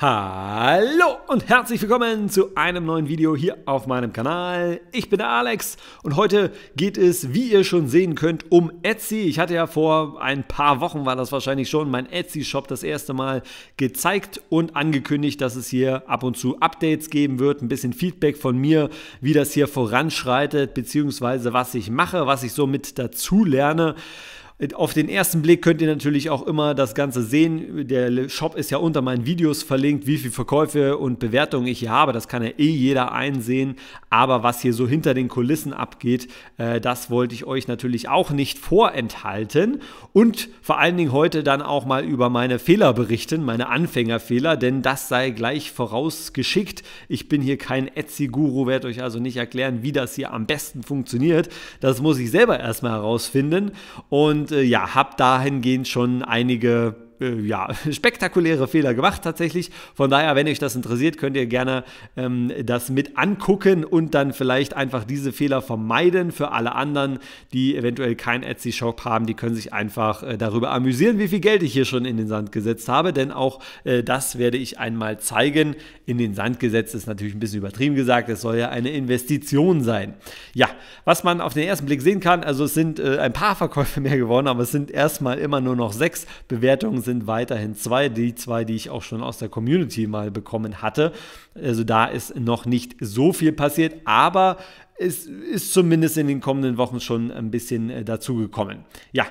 Hallo und herzlich willkommen zu einem neuen Video hier auf meinem Kanal. Ich bin der Alex und heute geht es, wie ihr schon sehen könnt, um Etsy. Ich hatte ja vor ein paar Wochen, war das wahrscheinlich schon, mein Etsy-Shop das erste Mal gezeigt und angekündigt, dass es hier ab und zu Updates geben wird, ein bisschen Feedback von mir, wie das hier voranschreitet, beziehungsweise was ich mache, was ich so mit dazu lerne. Auf den ersten Blick könnt ihr natürlich auch immer das Ganze sehen. Der Shop ist ja unter meinen Videos verlinkt, wie viele Verkäufe und Bewertungen ich hier habe. Das kann ja eh jeder einsehen. Aber was hier so hinter den Kulissen abgeht, äh, das wollte ich euch natürlich auch nicht vorenthalten. Und vor allen Dingen heute dann auch mal über meine Fehler berichten, meine Anfängerfehler, denn das sei gleich vorausgeschickt. Ich bin hier kein Etsy-Guru, werde euch also nicht erklären, wie das hier am besten funktioniert. Das muss ich selber erstmal herausfinden. Und äh, ja, habe dahingehend schon einige äh, ja, spektakuläre Fehler gemacht tatsächlich. Von daher, wenn euch das interessiert, könnt ihr gerne ähm, das mit angucken und dann vielleicht einfach diese Fehler vermeiden. Für alle anderen, die eventuell keinen Etsy-Shop haben, die können sich einfach äh, darüber amüsieren, wie viel Geld ich hier schon in den Sand gesetzt habe. Denn auch äh, das werde ich einmal zeigen. In den Sand gesetzt ist natürlich ein bisschen übertrieben gesagt. Es soll ja eine Investition sein. Ja, was man auf den ersten Blick sehen kann, also es sind äh, ein paar Verkäufe mehr geworden, aber es sind erstmal immer nur noch sechs Bewertungen sind weiterhin zwei, die zwei, die ich auch schon aus der Community mal bekommen hatte. Also da ist noch nicht so viel passiert, aber es ist zumindest in den kommenden Wochen schon ein bisschen äh, dazugekommen. Ja.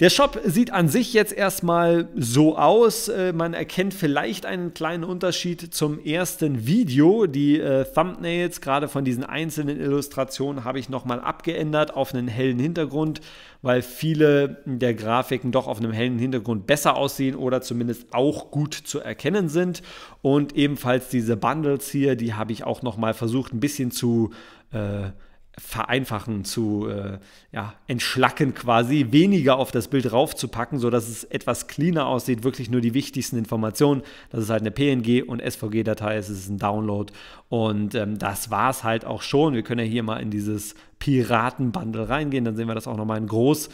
Der Shop sieht an sich jetzt erstmal so aus. Äh, man erkennt vielleicht einen kleinen Unterschied zum ersten Video. Die äh, Thumbnails gerade von diesen einzelnen Illustrationen habe ich nochmal abgeändert auf einen hellen Hintergrund, weil viele der Grafiken doch auf einem hellen Hintergrund besser aussehen oder zumindest auch gut zu erkennen sind. Und ebenfalls diese Bundles hier, die habe ich auch nochmal versucht ein bisschen zu... Äh, vereinfachen, zu äh, ja, entschlacken quasi, weniger auf das Bild raufzupacken, sodass es etwas cleaner aussieht, wirklich nur die wichtigsten Informationen. Das ist halt eine PNG und SVG-Datei, es ist ein Download und ähm, das war es halt auch schon. Wir können ja hier mal in dieses Piraten-Bundle reingehen, dann sehen wir das auch nochmal in groß.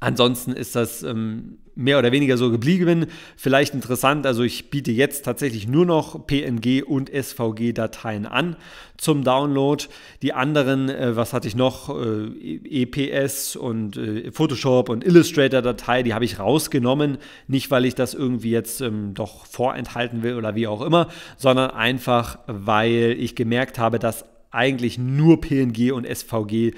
Ansonsten ist das ähm, mehr oder weniger so geblieben. Vielleicht interessant, also ich biete jetzt tatsächlich nur noch PNG und SVG-Dateien an zum Download. Die anderen, äh, was hatte ich noch, äh, EPS und äh, Photoshop und Illustrator-Datei, die habe ich rausgenommen. Nicht, weil ich das irgendwie jetzt ähm, doch vorenthalten will oder wie auch immer, sondern einfach, weil ich gemerkt habe, dass eigentlich nur PNG und SVG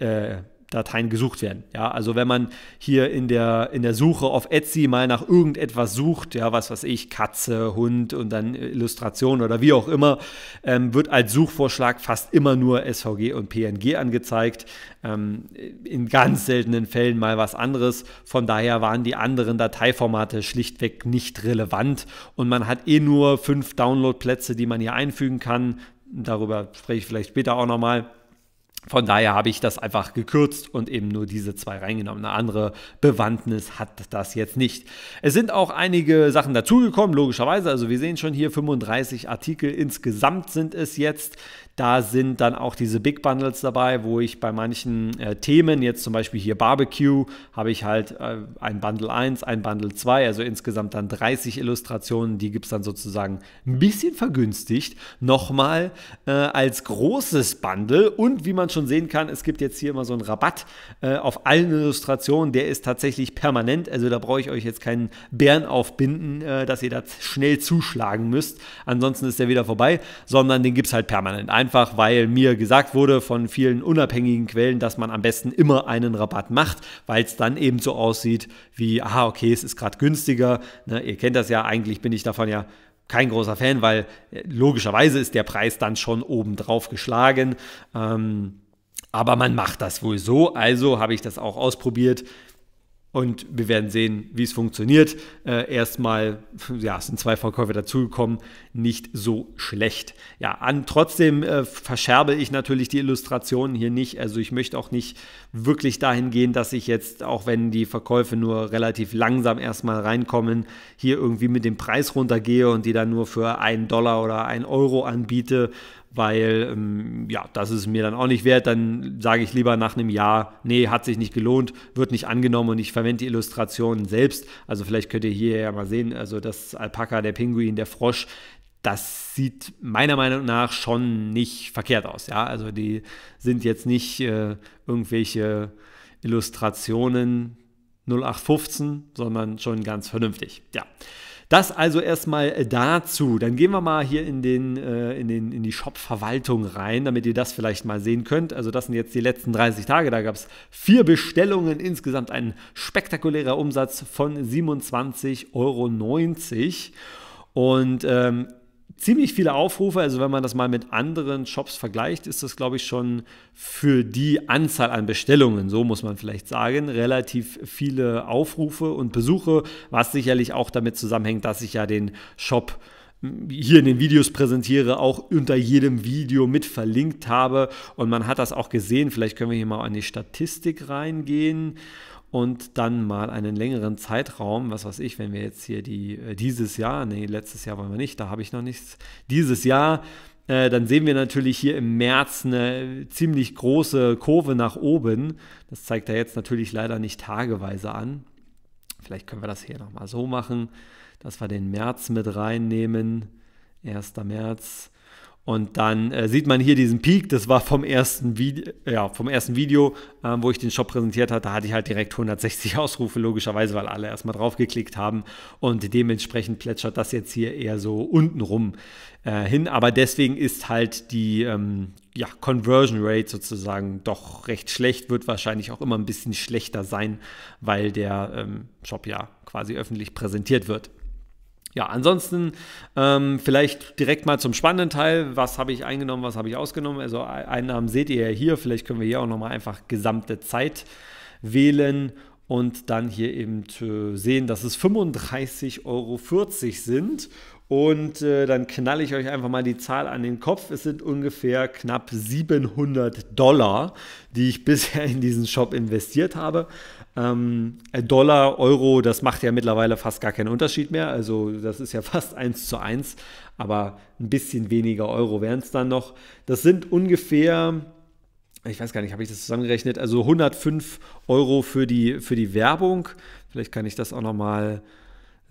äh, Dateien gesucht werden. Ja, also wenn man hier in der, in der Suche auf Etsy mal nach irgendetwas sucht, ja, was weiß ich, Katze, Hund und dann Illustration oder wie auch immer, ähm, wird als Suchvorschlag fast immer nur SVG und PNG angezeigt. Ähm, in ganz seltenen Fällen mal was anderes. Von daher waren die anderen Dateiformate schlichtweg nicht relevant und man hat eh nur fünf Downloadplätze, die man hier einfügen kann. Darüber spreche ich vielleicht später auch nochmal. Von daher habe ich das einfach gekürzt und eben nur diese zwei reingenommen. Eine andere Bewandtnis hat das jetzt nicht. Es sind auch einige Sachen dazugekommen, logischerweise. Also wir sehen schon hier 35 Artikel insgesamt sind es jetzt, da sind dann auch diese Big Bundles dabei, wo ich bei manchen äh, Themen, jetzt zum Beispiel hier Barbecue, habe ich halt äh, ein Bundle 1, ein Bundle 2, also insgesamt dann 30 Illustrationen, die gibt es dann sozusagen ein bisschen vergünstigt, nochmal äh, als großes Bundle. Und wie man schon sehen kann, es gibt jetzt hier immer so einen Rabatt äh, auf allen Illustrationen, der ist tatsächlich permanent, also da brauche ich euch jetzt keinen Bären aufbinden, äh, dass ihr da schnell zuschlagen müsst, ansonsten ist der wieder vorbei, sondern den gibt es halt permanent. Einfach einfach weil mir gesagt wurde von vielen unabhängigen Quellen, dass man am besten immer einen Rabatt macht, weil es dann eben so aussieht wie, ah, okay, es ist gerade günstiger. Ne, ihr kennt das ja, eigentlich bin ich davon ja kein großer Fan, weil äh, logischerweise ist der Preis dann schon obendrauf geschlagen. Ähm, aber man macht das wohl so, also habe ich das auch ausprobiert. Und wir werden sehen, wie es funktioniert. Äh, erstmal ja, es sind zwei Verkäufe dazugekommen, nicht so schlecht. Ja, an, trotzdem äh, verscherbe ich natürlich die Illustrationen hier nicht. Also ich möchte auch nicht wirklich dahin gehen, dass ich jetzt, auch wenn die Verkäufe nur relativ langsam erstmal reinkommen, hier irgendwie mit dem Preis runtergehe und die dann nur für einen Dollar oder einen Euro anbiete weil ähm, ja, das ist mir dann auch nicht wert. Dann sage ich lieber nach einem Jahr, nee, hat sich nicht gelohnt, wird nicht angenommen und ich verwende die Illustrationen selbst. Also vielleicht könnt ihr hier ja mal sehen, also das Alpaka, der Pinguin, der Frosch, das sieht meiner Meinung nach schon nicht verkehrt aus. Ja, also die sind jetzt nicht äh, irgendwelche Illustrationen 0815, sondern schon ganz vernünftig. Ja. Das also erstmal äh, dazu. Dann gehen wir mal hier in, den, äh, in, den, in die Shop-Verwaltung rein, damit ihr das vielleicht mal sehen könnt. Also das sind jetzt die letzten 30 Tage. Da gab es vier Bestellungen, insgesamt ein spektakulärer Umsatz von 27,90 Euro. Und ähm, ziemlich viele Aufrufe. Also wenn man das mal mit anderen Shops vergleicht, ist das, glaube ich, schon für die Anzahl an Bestellungen, so muss man vielleicht sagen, relativ viele Aufrufe und Besuche, was sicherlich auch damit zusammenhängt, dass ich ja den Shop hier in den Videos präsentiere, auch unter jedem Video mit verlinkt habe. Und man hat das auch gesehen. Vielleicht können wir hier mal an die Statistik reingehen und dann mal einen längeren Zeitraum, was weiß ich, wenn wir jetzt hier die, äh, dieses Jahr, nee, letztes Jahr wollen wir nicht, da habe ich noch nichts, dieses Jahr, äh, dann sehen wir natürlich hier im März eine ziemlich große Kurve nach oben. Das zeigt er jetzt natürlich leider nicht tageweise an. Vielleicht können wir das hier nochmal so machen, dass wir den März mit reinnehmen. 1. März, und dann äh, sieht man hier diesen Peak, das war vom ersten, Vide ja, vom ersten Video, ähm, wo ich den Shop präsentiert hatte, da hatte ich halt direkt 160 Ausrufe, logischerweise, weil alle erstmal drauf geklickt haben. Und dementsprechend plätschert das jetzt hier eher so unten rum äh, hin. Aber deswegen ist halt die ähm, ja, Conversion Rate sozusagen doch recht schlecht, wird wahrscheinlich auch immer ein bisschen schlechter sein, weil der ähm, Shop ja quasi öffentlich präsentiert wird. Ja, ansonsten ähm, vielleicht direkt mal zum spannenden Teil. Was habe ich eingenommen, was habe ich ausgenommen? Also e-, Einnahmen seht ihr ja hier. Vielleicht können wir hier auch nochmal einfach gesamte Zeit wählen und dann hier eben sehen, dass es 35,40 Euro sind und äh, dann knalle ich euch einfach mal die Zahl an den Kopf. Es sind ungefähr knapp 700 Dollar, die ich bisher in diesen Shop investiert habe. Ähm, äh, Dollar, Euro, das macht ja mittlerweile fast gar keinen Unterschied mehr. Also das ist ja fast 1 zu 1, aber ein bisschen weniger Euro wären es dann noch. Das sind ungefähr ich weiß gar nicht, habe ich das zusammengerechnet? Also 105 Euro für die, für die Werbung. Vielleicht kann ich das auch nochmal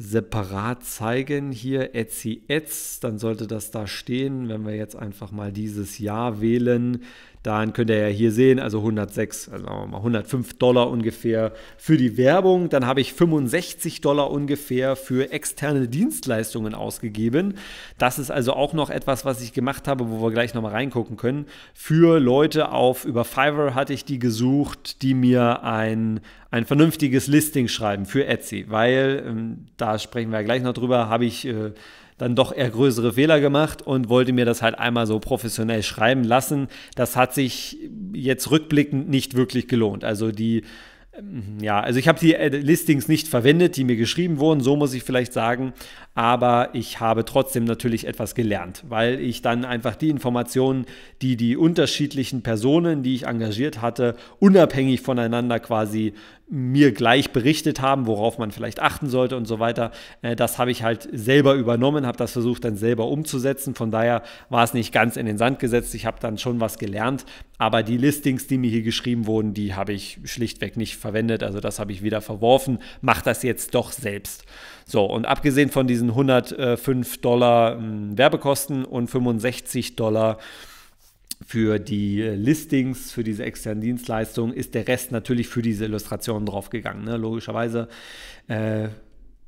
separat zeigen. Hier Etsy Ads, dann sollte das da stehen. Wenn wir jetzt einfach mal dieses Jahr wählen, dann könnt ihr ja hier sehen, also 106, also mal 105 Dollar ungefähr für die Werbung. Dann habe ich 65 Dollar ungefähr für externe Dienstleistungen ausgegeben. Das ist also auch noch etwas, was ich gemacht habe, wo wir gleich nochmal reingucken können. Für Leute auf über Fiverr hatte ich die gesucht, die mir ein ein vernünftiges Listing schreiben für Etsy, weil, ähm, da sprechen wir gleich noch drüber, habe ich äh, dann doch eher größere Fehler gemacht und wollte mir das halt einmal so professionell schreiben lassen. Das hat sich jetzt rückblickend nicht wirklich gelohnt. Also die ähm, ja, also ich habe die äh, Listings nicht verwendet, die mir geschrieben wurden, so muss ich vielleicht sagen, aber ich habe trotzdem natürlich etwas gelernt, weil ich dann einfach die Informationen, die die unterschiedlichen Personen, die ich engagiert hatte, unabhängig voneinander quasi mir gleich berichtet haben, worauf man vielleicht achten sollte und so weiter. Äh, das habe ich halt selber übernommen, habe das versucht dann selber umzusetzen. Von daher war es nicht ganz in den Sand gesetzt. Ich habe dann schon was gelernt, aber die Listings, die mir hier geschrieben wurden, die habe ich schlichtweg nicht verwendet. Also das habe ich wieder verworfen. Mach das jetzt doch selbst. So, und abgesehen von diesen 105 Dollar hm, Werbekosten und 65 Dollar für die äh, Listings, für diese externen Dienstleistungen, ist der Rest natürlich für diese Illustrationen draufgegangen, ne? logischerweise. Äh,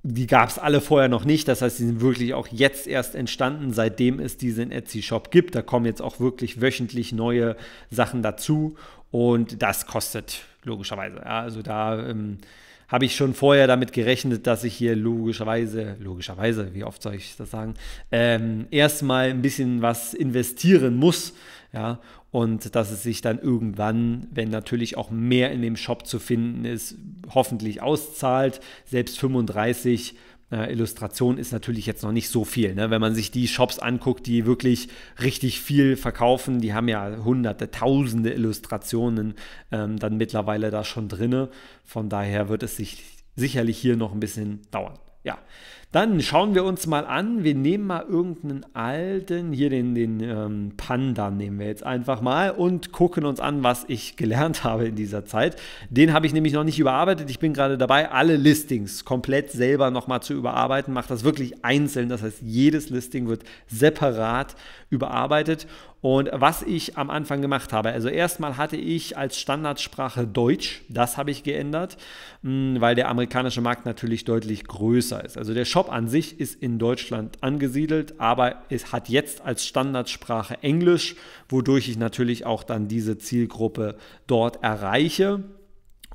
die gab es alle vorher noch nicht. Das heißt, die sind wirklich auch jetzt erst entstanden, seitdem es diesen Etsy-Shop gibt. Da kommen jetzt auch wirklich wöchentlich neue Sachen dazu und das kostet logischerweise. Ja, also da ähm, habe ich schon vorher damit gerechnet, dass ich hier logischerweise, logischerweise, wie oft soll ich das sagen, ähm, erstmal ein bisschen was investieren muss. Ja, und dass es sich dann irgendwann, wenn natürlich auch mehr in dem Shop zu finden ist, hoffentlich auszahlt. Selbst 35 äh, Illustration ist natürlich jetzt noch nicht so viel. Ne? Wenn man sich die Shops anguckt, die wirklich richtig viel verkaufen, die haben ja hunderte, tausende Illustrationen ähm, dann mittlerweile da schon drinne. Von daher wird es sich sicherlich hier noch ein bisschen dauern. Ja, dann schauen wir uns mal an. Wir nehmen mal irgendeinen alten, hier den, den ähm, Panda nehmen wir jetzt einfach mal und gucken uns an, was ich gelernt habe in dieser Zeit. Den habe ich nämlich noch nicht überarbeitet. Ich bin gerade dabei, alle Listings komplett selber nochmal zu überarbeiten. Mache das wirklich einzeln. Das heißt, jedes Listing wird separat überarbeitet. Und was ich am Anfang gemacht habe, also erstmal hatte ich als Standardsprache Deutsch, das habe ich geändert, hm, weil der amerikanische Markt natürlich deutlich größer ist. Also der Shop Shop an sich ist in Deutschland angesiedelt, aber es hat jetzt als Standardsprache Englisch, wodurch ich natürlich auch dann diese Zielgruppe dort erreiche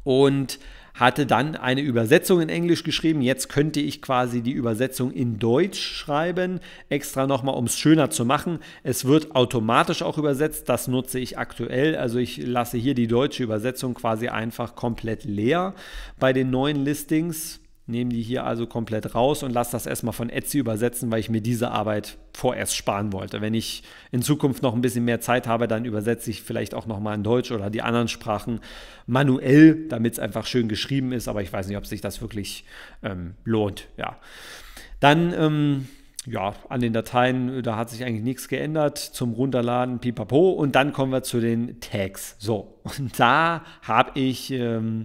und hatte dann eine Übersetzung in Englisch geschrieben. Jetzt könnte ich quasi die Übersetzung in Deutsch schreiben, extra nochmal, um es schöner zu machen. Es wird automatisch auch übersetzt, das nutze ich aktuell. Also ich lasse hier die deutsche Übersetzung quasi einfach komplett leer bei den neuen Listings nehme die hier also komplett raus und lasse das erstmal von Etsy übersetzen, weil ich mir diese Arbeit vorerst sparen wollte. Wenn ich in Zukunft noch ein bisschen mehr Zeit habe, dann übersetze ich vielleicht auch nochmal in Deutsch oder die anderen Sprachen manuell, damit es einfach schön geschrieben ist. Aber ich weiß nicht, ob sich das wirklich ähm, lohnt. Ja. Dann. Ähm, ja, an den Dateien, da hat sich eigentlich nichts geändert zum Runterladen, pipapo. Und dann kommen wir zu den Tags. So, und da habe ich ähm,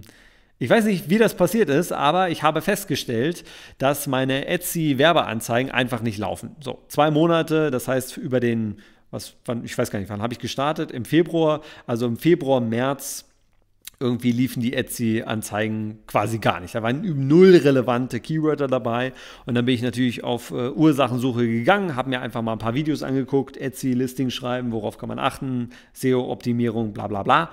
ich weiß nicht, wie das passiert ist, aber ich habe festgestellt, dass meine Etsy-Werbeanzeigen einfach nicht laufen. So, zwei Monate, das heißt über den, was, wann, ich weiß gar nicht, wann habe ich gestartet? Im Februar, also im Februar, März irgendwie liefen die Etsy-Anzeigen quasi gar nicht. Da waren null relevante Keywörter dabei. Und dann bin ich natürlich auf äh, Ursachensuche gegangen, habe mir einfach mal ein paar Videos angeguckt, Etsy-Listing schreiben, worauf kann man achten, SEO-Optimierung, bla bla bla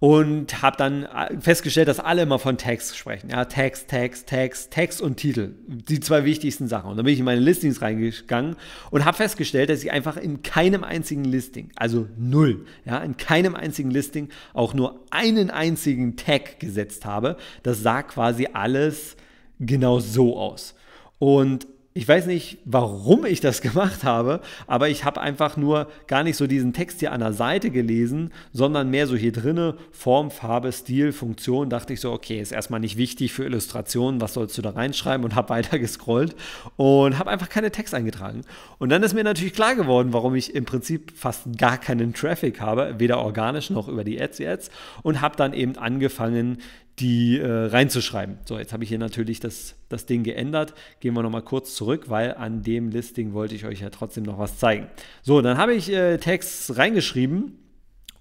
und habe dann äh, festgestellt, dass alle immer von Text sprechen. Ja, Text, Text, Text, Text und Titel. Die zwei wichtigsten Sachen. Und dann bin ich in meine Listings reingegangen und habe festgestellt, dass ich einfach in keinem einzigen Listing, also null, ja, in keinem einzigen Listing auch nur einen einzigen Tag gesetzt habe. Das sah quasi alles genau so aus. Und ich weiß nicht, warum ich das gemacht habe, aber ich habe einfach nur gar nicht so diesen Text hier an der Seite gelesen, sondern mehr so hier drinne Form, Farbe, Stil, Funktion. Dachte ich so, okay, ist erstmal nicht wichtig für Illustrationen, was sollst du da reinschreiben und habe weiter gescrollt und habe einfach keine Text eingetragen. Und dann ist mir natürlich klar geworden, warum ich im Prinzip fast gar keinen Traffic habe, weder organisch noch über die Ads jetzt und habe dann eben angefangen, die äh, reinzuschreiben. So, jetzt habe ich hier natürlich das, das Ding geändert. Gehen wir nochmal kurz zurück, weil an dem Listing wollte ich euch ja trotzdem noch was zeigen. So, dann habe ich äh, Text reingeschrieben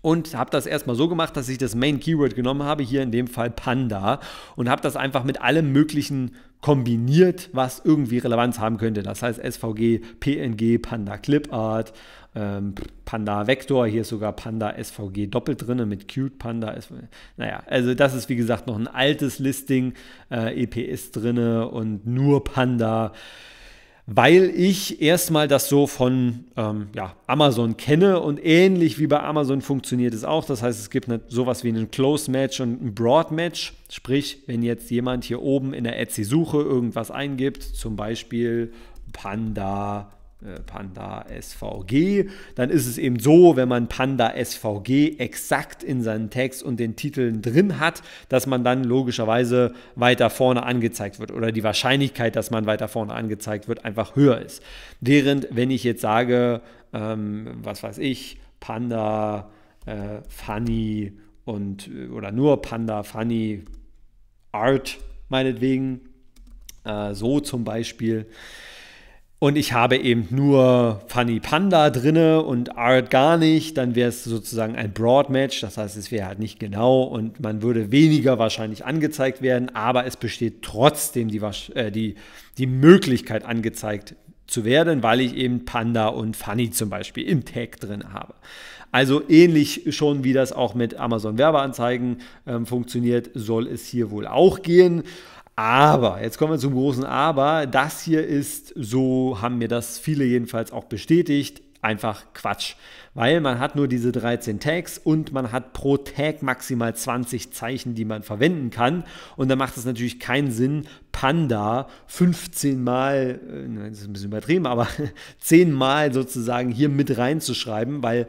und habe das erstmal so gemacht, dass ich das Main Keyword genommen habe, hier in dem Fall Panda, und habe das einfach mit allem möglichen kombiniert, was irgendwie Relevanz haben könnte. Das heißt SVG, PNG, Panda Clipart, ähm, Panda Vector, hier ist sogar Panda SVG doppelt drin mit Cute Panda. SVG. Naja, also das ist wie gesagt noch ein altes Listing, äh, EP drinne und nur Panda weil ich erstmal das so von ähm, ja, Amazon kenne und ähnlich wie bei Amazon funktioniert es auch. Das heißt, es gibt eine, sowas wie einen Close Match und ein Broad Match. Sprich, wenn jetzt jemand hier oben in der Etsy-Suche irgendwas eingibt, zum Beispiel Panda äh, Panda SVG, dann ist es eben so, wenn man Panda SVG exakt in seinen Text und den Titeln drin hat, dass man dann logischerweise weiter vorne angezeigt wird oder die Wahrscheinlichkeit, dass man weiter vorne angezeigt wird, einfach höher ist. Während wenn ich jetzt sage, ähm, was weiß ich, Panda, äh, Funny und äh, oder nur Panda, Funny, Art meinetwegen, äh, so zum Beispiel, und ich habe eben nur Funny Panda drinne und Art gar nicht, dann wäre es sozusagen ein Broad Match, das heißt, es wäre halt nicht genau und man würde weniger wahrscheinlich angezeigt werden, aber es besteht trotzdem die, äh, die, die Möglichkeit angezeigt zu werden, weil ich eben Panda und Funny zum Beispiel im Tag drin habe. Also ähnlich schon wie das auch mit Amazon Werbeanzeigen ähm, funktioniert, soll es hier wohl auch gehen. Aber, jetzt kommen wir zum großen Aber. Das hier ist, so haben mir das viele jedenfalls auch bestätigt, einfach Quatsch. Weil man hat nur diese 13 Tags und man hat pro Tag maximal 20 Zeichen, die man verwenden kann. Und da macht es natürlich keinen Sinn, Panda 15 Mal, äh, das ist ein bisschen übertrieben, aber 10 Mal sozusagen hier mit reinzuschreiben, weil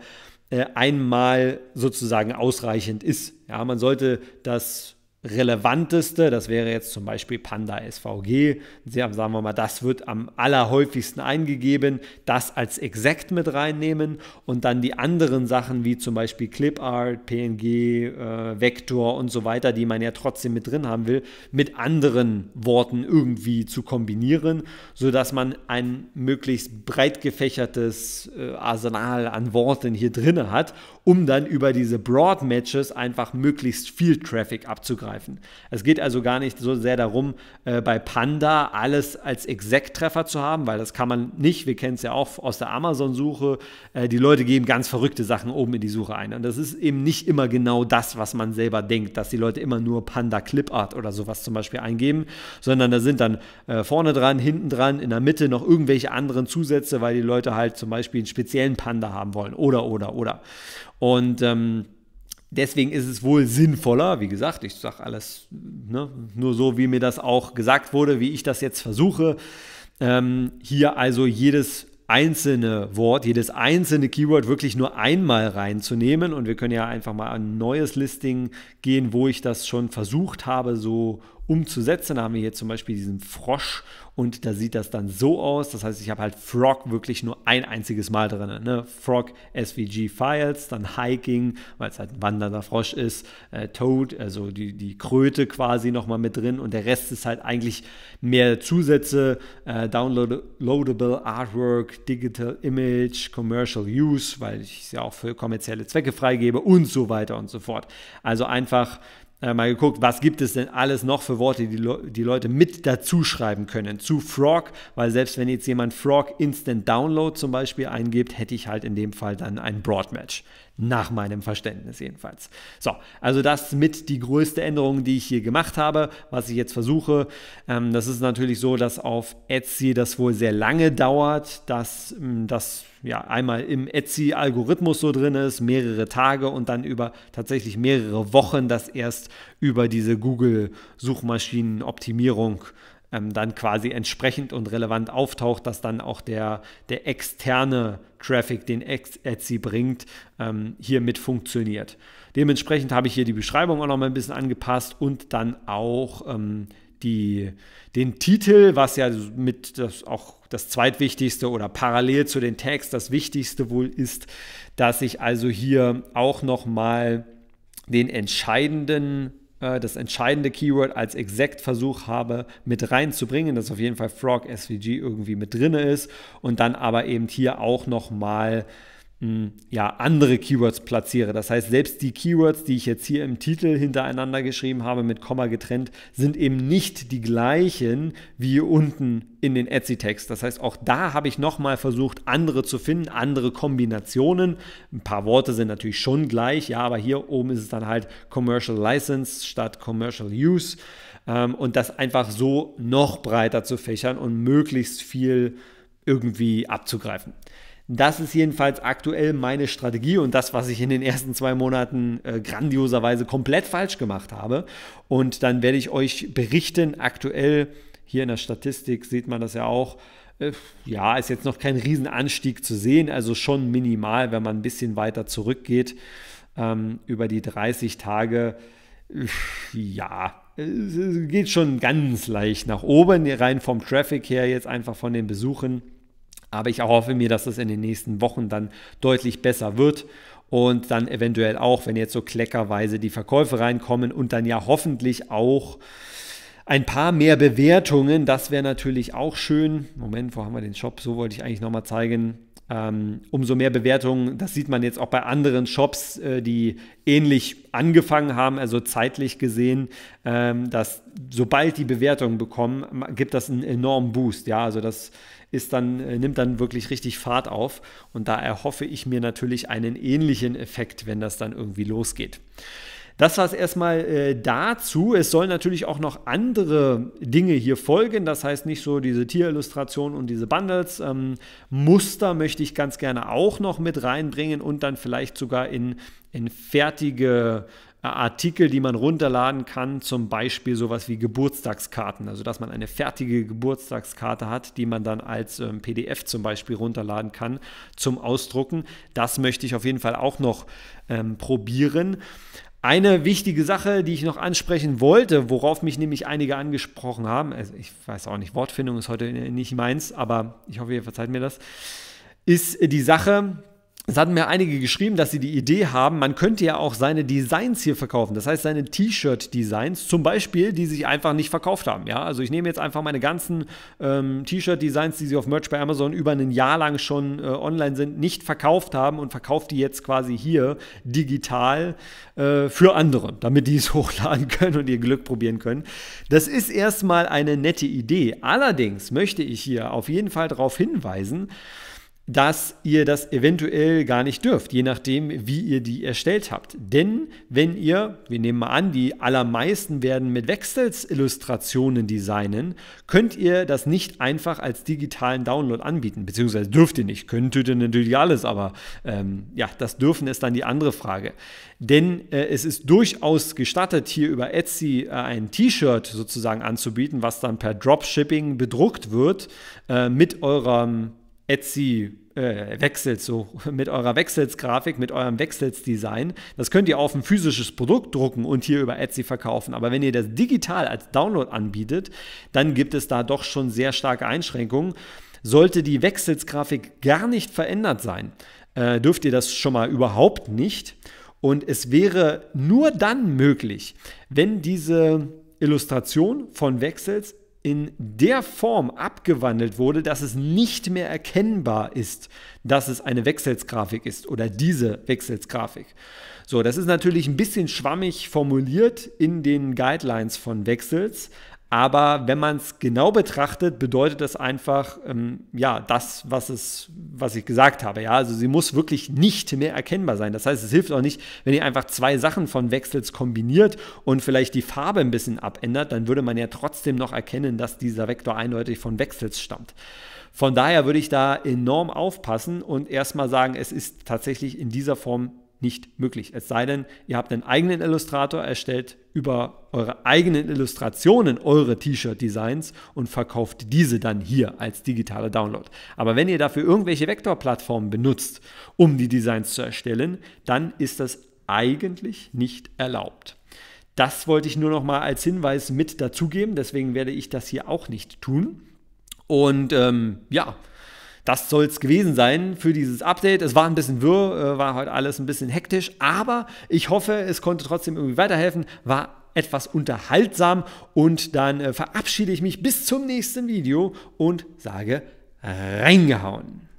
äh, einmal sozusagen ausreichend ist. Ja, man sollte das relevanteste, das wäre jetzt zum Beispiel Panda SVG. Sie haben, sagen wir mal, das wird am allerhäufigsten eingegeben, das als Exakt mit reinnehmen und dann die anderen Sachen wie zum Beispiel ClipArt, PNG, äh, Vector und so weiter, die man ja trotzdem mit drin haben will, mit anderen Worten irgendwie zu kombinieren, sodass man ein möglichst breit gefächertes äh, Arsenal an Worten hier drin hat, um dann über diese Broad Matches einfach möglichst viel Traffic abzugreifen abzugreifen. Es geht also gar nicht so sehr darum, äh, bei Panda alles als Exec-Treffer zu haben, weil das kann man nicht. Wir kennen es ja auch aus der Amazon-Suche. Äh, die Leute geben ganz verrückte Sachen oben in die Suche ein. Und das ist eben nicht immer genau das, was man selber denkt, dass die Leute immer nur Panda Clip Art oder sowas zum Beispiel eingeben, sondern da sind dann äh, vorne dran, hinten dran, in der Mitte noch irgendwelche anderen Zusätze, weil die Leute halt zum Beispiel einen speziellen Panda haben wollen oder, oder, oder. Und ähm, Deswegen ist es wohl sinnvoller, wie gesagt, ich sage alles ne, nur so, wie mir das auch gesagt wurde, wie ich das jetzt versuche, ähm, hier also jedes einzelne Wort, jedes einzelne Keyword wirklich nur einmal reinzunehmen. Und wir können ja einfach mal ein neues Listing gehen, wo ich das schon versucht habe, so umzusetzen. Da haben wir hier zum Beispiel diesen Frosch und da sieht das dann so aus. Das heißt, ich habe halt Frog wirklich nur ein einziges Mal drin. Ne? Frog SVG Files, dann Hiking, weil es halt ein wandernder Frosch ist, äh, Toad, also die, die Kröte quasi nochmal mit drin und der Rest ist halt eigentlich mehr Zusätze, äh, Downloadable Artwork, Digital Image, Commercial Use, weil ich es ja auch für kommerzielle Zwecke freigebe und so weiter und so fort. Also einfach äh, mal geguckt, was gibt es denn alles noch für Worte, die, Le die Leute mit dazu schreiben können zu Frog, weil selbst wenn jetzt jemand Frog Instant Download zum Beispiel eingibt, hätte ich halt in dem Fall dann ein Broadmatch. Nach meinem Verständnis jedenfalls. So, also das mit die größte Änderung, die ich hier gemacht habe, was ich jetzt versuche. Ähm, das ist natürlich so, dass auf Etsy das wohl sehr lange dauert, dass ähm, das ja einmal im Etsy-Algorithmus so drin ist, mehrere Tage und dann über tatsächlich mehrere Wochen das erst über diese Google-Suchmaschinenoptimierung ähm, dann quasi entsprechend und relevant auftaucht, dass dann auch der, der externe Traffic, den Etsy bringt, ähm, hier mit funktioniert. Dementsprechend habe ich hier die Beschreibung auch noch mal ein bisschen angepasst und dann auch ähm, die, den Titel, was ja mit das auch das zweitwichtigste oder parallel zu den Tags das wichtigste wohl ist, dass ich also hier auch noch mal den entscheidenden äh, das entscheidende Keyword als exakt Versuch habe mit reinzubringen, dass auf jeden Fall Frog SVG irgendwie mit drin ist und dann aber eben hier auch nochmal mal hm, ja, andere Keywords platziere. Das heißt, selbst die Keywords, die ich jetzt hier im Titel hintereinander geschrieben habe, mit Komma getrennt, sind eben nicht die gleichen wie hier unten in den etsy text Das heißt, auch da habe ich nochmal versucht, andere zu finden, andere Kombinationen. Ein paar Worte sind natürlich schon gleich, ja, aber hier oben ist es dann halt Commercial License statt Commercial Use. Ähm, und das einfach so noch breiter zu fächern und möglichst viel irgendwie abzugreifen. Das ist jedenfalls aktuell meine Strategie und das, was ich in den ersten zwei Monaten äh, grandioserweise komplett falsch gemacht habe. Und dann werde ich euch berichten, aktuell hier in der Statistik sieht man das ja auch, äh, ja, ist jetzt noch kein Riesenanstieg zu sehen, also schon minimal, wenn man ein bisschen weiter zurückgeht ähm, über die 30 Tage. Äh, ja, es geht schon ganz leicht nach oben, rein vom Traffic her, jetzt einfach von den Besuchen. Aber ich erhoffe mir, dass es in den nächsten Wochen dann deutlich besser wird und dann eventuell auch, wenn jetzt so kleckerweise die Verkäufe reinkommen und dann ja hoffentlich auch ein paar mehr Bewertungen, das wäre natürlich auch schön. Moment, wo haben wir den Shop? So wollte ich eigentlich nochmal zeigen. Ähm, umso mehr Bewertungen, das sieht man jetzt auch bei anderen Shops, äh, die ähnlich angefangen haben, also zeitlich gesehen, ähm, dass sobald die Bewertungen bekommen, gibt das einen enormen Boost. Ja, also das ist dann, äh, nimmt dann wirklich richtig Fahrt auf. Und da erhoffe ich mir natürlich einen ähnlichen Effekt, wenn das dann irgendwie losgeht. Das war es erstmal äh, dazu. Es sollen natürlich auch noch andere Dinge hier folgen. Das heißt nicht so diese Tierillustration und diese Bundles. Ähm, Muster möchte ich ganz gerne auch noch mit reinbringen und dann vielleicht sogar in, in fertige Artikel, die man runterladen kann, zum Beispiel sowas wie Geburtstagskarten, also dass man eine fertige Geburtstagskarte hat, die man dann als ähm, PDF zum Beispiel runterladen kann zum Ausdrucken. Das möchte ich auf jeden Fall auch noch ähm, probieren. Eine wichtige Sache, die ich noch ansprechen wollte, worauf mich nämlich einige angesprochen haben, also ich weiß auch nicht, Wortfindung ist heute äh, nicht meins, aber ich hoffe, ihr verzeiht mir das, ist die Sache, es hatten mir einige geschrieben, dass sie die Idee haben, man könnte ja auch seine Designs hier verkaufen. Das heißt, seine T-Shirt-Designs zum Beispiel, die sich einfach nicht verkauft haben. Ja, also ich nehme jetzt einfach meine ganzen ähm, T-Shirt-Designs, die sie auf Merch bei Amazon über ein Jahr lang schon äh, online sind, nicht verkauft haben und verkaufe die jetzt quasi hier digital äh, für andere, damit die es hochladen können und ihr Glück probieren können. Das ist erstmal eine nette Idee. Allerdings möchte ich hier auf jeden Fall darauf hinweisen, dass ihr das eventuell gar nicht dürft, je nachdem, wie ihr die erstellt habt. Denn wenn ihr, wir nehmen mal an, die allermeisten werden mit Wechselsillustrationen designen, könnt ihr das nicht einfach als digitalen Download anbieten, beziehungsweise dürft ihr nicht, könntet ihr natürlich alles, aber ähm, ja, das dürfen ist dann die andere Frage. Denn äh, es ist durchaus gestattet, hier über Etsy äh, ein T-Shirt sozusagen anzubieten, was dann per Dropshipping bedruckt wird äh, mit eurem Etsy äh, Wechsels, so mit eurer Wechselsgrafik, mit eurem Wechselsdesign. Das könnt ihr auf ein physisches Produkt drucken und hier über Etsy verkaufen. Aber wenn ihr das digital als Download anbietet, dann gibt es da doch schon sehr starke Einschränkungen. Sollte die Wechselsgrafik gar nicht verändert sein, äh, dürft ihr das schon mal überhaupt nicht. Und es wäre nur dann möglich, wenn diese Illustration von Wechsels in der Form abgewandelt wurde, dass es nicht mehr erkennbar ist, dass es eine Wechselsgrafik ist oder diese Wechselsgrafik. So, das ist natürlich ein bisschen schwammig formuliert in den Guidelines von Wechsels, aber wenn man es genau betrachtet, bedeutet das einfach ähm, ja das, was es, was ich gesagt habe. Ja, also sie muss wirklich nicht mehr erkennbar sein. Das heißt, es hilft auch nicht, wenn ihr einfach zwei Sachen von Wechsels kombiniert und vielleicht die Farbe ein bisschen abändert, dann würde man ja trotzdem noch erkennen, dass dieser Vektor eindeutig von Wechsels stammt. Von daher würde ich da enorm aufpassen und erstmal sagen, es ist tatsächlich in dieser Form nicht möglich. Es sei denn, ihr habt einen eigenen Illustrator, erstellt über eure eigenen Illustrationen eure T-Shirt-Designs und verkauft diese dann hier als digitale Download. Aber wenn ihr dafür irgendwelche Vektorplattformen benutzt, um die Designs zu erstellen, dann ist das eigentlich nicht erlaubt. Das wollte ich nur noch mal als Hinweis mit dazugeben, deswegen werde ich das hier auch nicht tun. Und ähm, ja, das soll es gewesen sein für dieses Update. Es war ein bisschen wirr, äh, war heute alles ein bisschen hektisch, aber ich hoffe, es konnte trotzdem irgendwie weiterhelfen. War etwas unterhaltsam und dann äh, verabschiede ich mich bis zum nächsten Video und sage reingehauen.